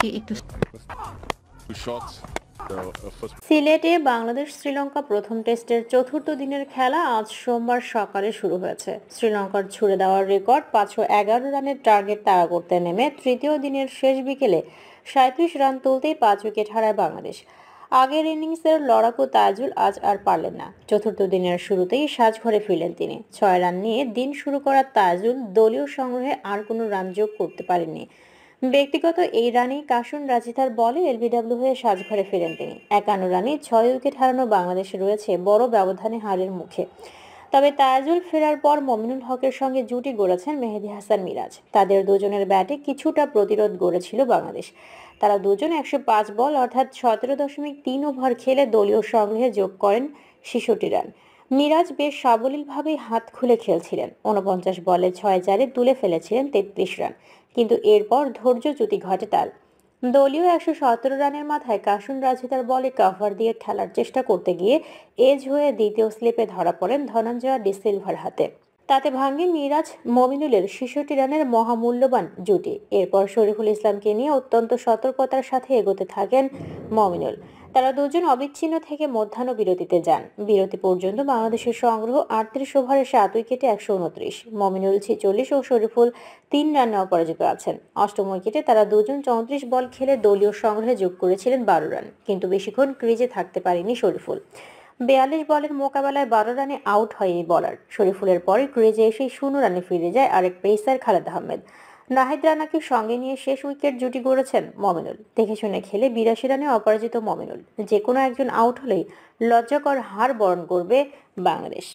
Uh, সিলেটে বাংলাদেশ শ্রীলঙ্কা প্রথম টেস্টের চতুর্থ দিনের খেলা আজ সোমবার সকালে শুরু হয়েছে শ্রীলঙ্কার ছুড়ে দেওয়ার রেকর্ড পাঁচশো এগারো রানের টার্গেট তাড়া করতে নেমে তৃতীয় দিনের শেষ বিকেলে সাঁত্রিশ রান তুলতেই পাঁচ উইকেট হারায় বাংলাদেশ আগের ইনিংসের লড়াকু তাজুল আজ আর পারলেন না চতুর্থ দিনের শুরুতেই ঘরে ফিরলেন তিনি ছয় রান নিয়ে দিন শুরু করা তাজুল দলীয় সংগ্রহে আর কোনো রান যোগ করতে পারেননি ব্যক্তিগত এই রানি কাশুন রাজিতার বলে এলবিডব্লিউ হয়ে সাজঘরে ফেরেন তিনি একান্ন রানে ছয় উইকেট হারানো বাংলাদেশ রয়েছে বড় ব্যবধানে হারের মুখে তবে তাজুল ফেরার পর মমিনুল হকের সঙ্গে জুটি গড়েছেন মেহেদি হাসান মিরাজ তাদের দুজনের ব্যাটে কিছুটা প্রতিরোধ গড়েছিল বাংলাদেশ তারা দুজন একশো পাঁচ বল অর্থাৎ সতেরো দশমিক তিন ওভার খেলে দলীয় সংগ্রহে যোগ করেন শিশুটি রান মিরাজ বেশ সাবলীলভাবে হাত খুলে খেলছিলেন উনপঞ্চাশ বলে ছয় চারে তুলে ফেলেছিলেন তেত্রিশ রান কিন্তু এরপর ধৈর্য জ্যুতি ঘটে তার দলীয় একশো সতেরো রানের মাথায় কাশুন রাজি তার বলে কাভার দিয়ে খেলার চেষ্টা করতে গিয়ে এজ হয়ে দ্বিতীয় স্লিপে ধরা পড়েন ধনঞ্জয় ডিসিলভার হাতে তাতে ভাঙে মিরাজ মমিনুলের শিশুটি রানের মহামূল্যবান জুটি এরপর শরীফুল ইসলামকে নিয়ে অত্যন্ত সতর্কতার সাথে এগোতে থাকেন মমিনুল তারা দুজন অবিচ্ছিন্ন থেকে মধ্যাহ্ন বিরতিতে যান বিরতি পর্যন্ত বাংলাদেশের সংগ্রহ আটত্রিশ ওভারে সাত উইকেটে একশো উনত্রিশ মমিনুল ছেচল্লিশ ও শরীফুল তিন রান পরাজিত আছেন অষ্টম উইকেটে তারা দুজন চৌত্রিশ বল খেলে দলীয় সংগ্রহে যোগ করেছিলেন বারো রান কিন্তু বেশিক্ষণ ক্রিজে থাকতে পারেনি শরীফুল বেয়াল্লিশ বলের মোকাবেলায় বারো রানে আউট হয় এই বলার শরীফুলের পরে ক্রিজে এসে শূন্য রানে ফিরে যায় আরেক পেসার খালেদ আহমেদ নাহিদ রানাকে সঙ্গে নিয়ে শেষ উইকেট জুটি গড়েছেন মমিনুল দেখে শুনে খেলে বিরাশি রানে অপরাজিত মমিনুল যে কোনো একজন আউট হলেই লজ্জাকর হার বরণ করবে বাংলাদেশ